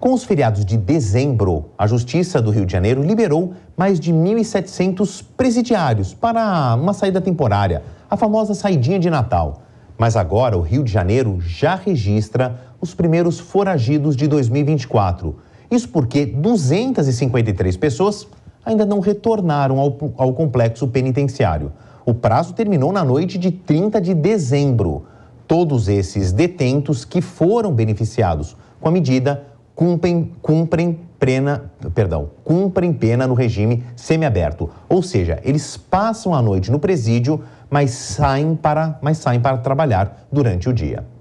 Com os feriados de dezembro, a Justiça do Rio de Janeiro liberou mais de 1.700 presidiários para uma saída temporária, a famosa saidinha de Natal. Mas agora o Rio de Janeiro já registra os primeiros foragidos de 2024. Isso porque 253 pessoas ainda não retornaram ao, ao complexo penitenciário. O prazo terminou na noite de 30 de dezembro. Todos esses detentos que foram beneficiados com a medida cumprem, cumprem pena, perdão, cumprem pena no regime semiaberto. Ou seja, eles passam a noite no presídio, mas saem para, mas saem para trabalhar durante o dia.